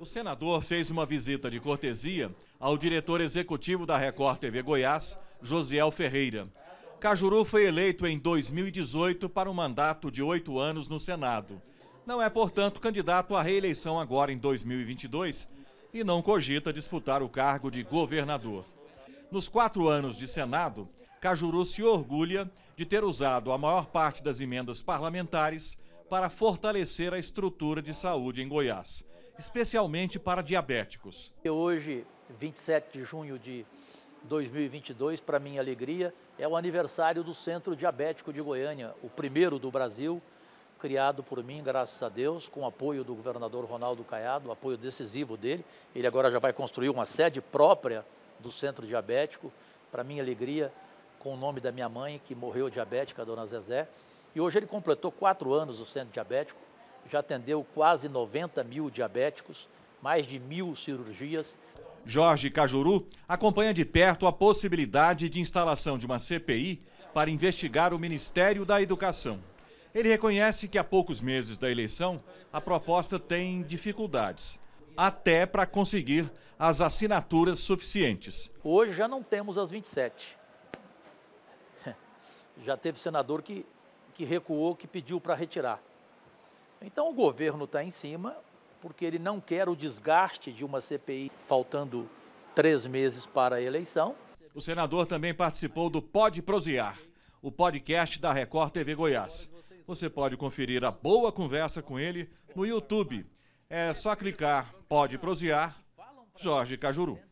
O senador fez uma visita de cortesia ao diretor executivo da Record TV Goiás, Josiel Ferreira. Cajuru foi eleito em 2018 para um mandato de oito anos no Senado. Não é, portanto, candidato à reeleição agora em 2022 e não cogita disputar o cargo de governador. Nos quatro anos de Senado, Cajuru se orgulha de ter usado a maior parte das emendas parlamentares para fortalecer a estrutura de saúde em Goiás especialmente para diabéticos. Hoje, 27 de junho de 2022, para minha alegria, é o aniversário do Centro Diabético de Goiânia, o primeiro do Brasil, criado por mim, graças a Deus, com apoio do governador Ronaldo Caiado, apoio decisivo dele. Ele agora já vai construir uma sede própria do Centro Diabético, para minha alegria, com o nome da minha mãe, que morreu diabética, a dona Zezé. E hoje ele completou quatro anos o Centro Diabético, já atendeu quase 90 mil diabéticos, mais de mil cirurgias. Jorge Cajuru acompanha de perto a possibilidade de instalação de uma CPI para investigar o Ministério da Educação. Ele reconhece que há poucos meses da eleição a proposta tem dificuldades, até para conseguir as assinaturas suficientes. Hoje já não temos as 27. Já teve senador que, que recuou, que pediu para retirar. Então o governo está em cima, porque ele não quer o desgaste de uma CPI faltando três meses para a eleição. O senador também participou do Pode Prosear, o podcast da Record TV Goiás. Você pode conferir a boa conversa com ele no YouTube. É só clicar Pode Prosear, Jorge Cajuru.